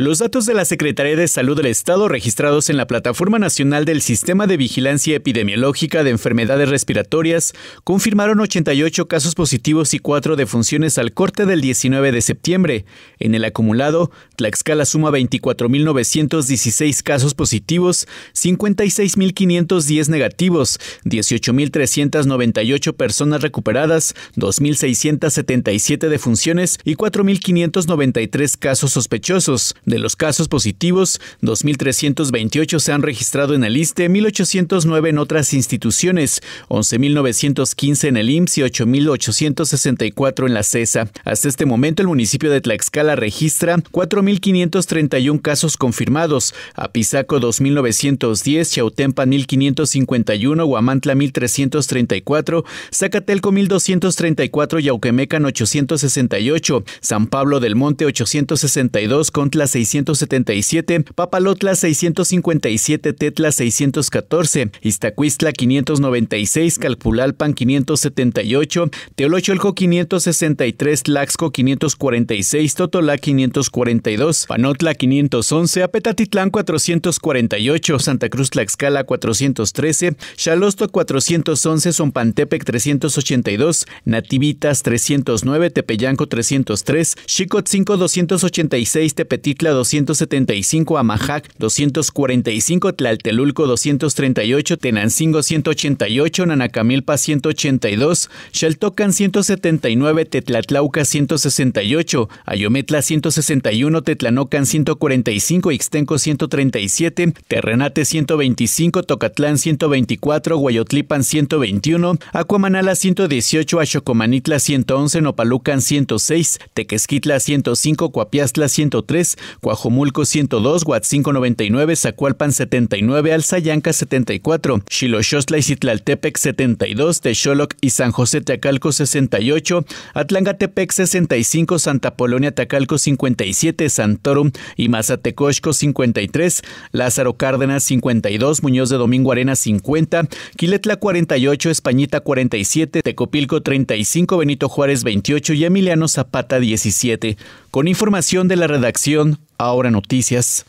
Los datos de la Secretaría de Salud del Estado registrados en la Plataforma Nacional del Sistema de Vigilancia Epidemiológica de Enfermedades Respiratorias confirmaron 88 casos positivos y 4 defunciones al corte del 19 de septiembre. En el acumulado, Tlaxcala suma 24.916 casos positivos, 56.510 negativos, 18.398 personas recuperadas, 2.677 defunciones y 4.593 casos sospechosos. De los casos positivos, 2.328 se han registrado en el ISTE, 1.809 en otras instituciones, 11.915 en el IMSS y 8.864 en la CESA. Hasta este momento, el municipio de Tlaxcala registra 4.531 casos confirmados, Apizaco 2.910, Chautempan, 1.551, Huamantla, 1.334, Zacatelco 1.234, Yauquemecan 868, San Pablo del Monte 862, Contla 677, Papalotla 657, Tetla 614, Iztacuistla 596, Calpulalpan 578, Teolocholco 563, Laxco 546, Totolá 542, Panotla 511, Apetatitlán 448, Santa Cruz Tlaxcala 413, Xalosto 411, Zompantepec 382, Nativitas 309, Tepeyanco 303, Chicot 5 286, Tepetitla 275, Amajac 245, Tlaltelulco 238, Tenancingo 188, Nanacamilpa 182, Xaltocan 179, Tetlatlauca 168, Ayometla 161, Tetlanocan 145, Ixtenco 137, Terrenate 125, Tocatlán 124, Guayotlipan 121, Acuamanala 118, Achocomanitla 111, Nopalucan 106, Tequesquitla 105, Cuapiastla 103, Cuajomulco 102, Huatzinco 99, Zacualpan 79, Alzayanca 74, Xiloxostla y Citlaltepec 72, Texoloc y San José Tacalco 68, Atlangatepec 65, Santa Polonia Tacalco 57, Santorum y Mazatecosco 53, Lázaro Cárdenas 52, Muñoz de Domingo Arena 50, Quiletla 48, Españita 47, Tecopilco 35, Benito Juárez 28 y Emiliano Zapata 17 con información de la redacción Ahora Noticias.